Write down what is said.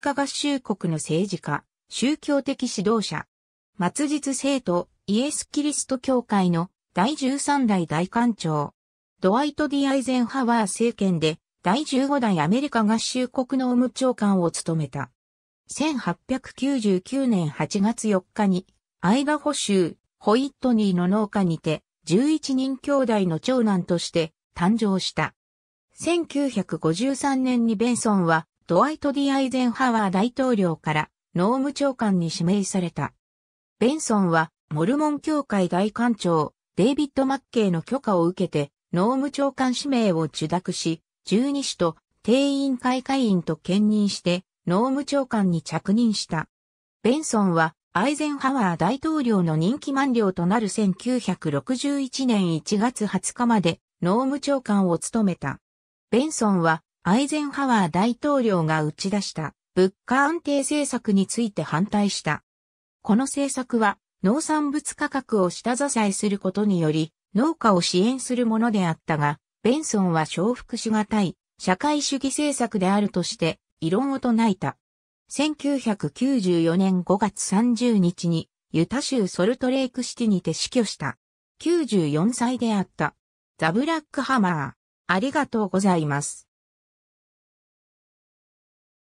華合衆国の政治家、宗教的指導者、末日聖徒、イエス・キリスト教会の第13代大官長、ドワイト・ディ・アイゼンハワー政権で第15代アメリカ合衆国の務長官を務めた。1899年8月4日に、アイダホ州、ホイットニーの農家にて、11人兄弟の長男として誕生した。1953年にベンソンはドワイト・ディ・アイゼンハワー大統領から農務長官に指名された。ベンソンは、モルモン教会大官長、デイビッド・マッケイの許可を受けて、農務長官指名を受諾し、十二使と定員会会員と兼任して、農務長官に着任した。ベンソンは、アイゼンハワー大統領の任期満了となる1961年1月20日まで、農務長官を務めた。ベンソンは、アイゼンハワー大統領が打ち出した物価安定政策について反対した。この政策は農産物価格を下支えすることにより農家を支援するものであったが、ベンソンは承服しがたい社会主義政策であるとして異論を唱えた。1994年5月30日にユタ州ソルトレイクシティにて死去した。94歳であった。ザ・ブラックハマー。ありがとうございます。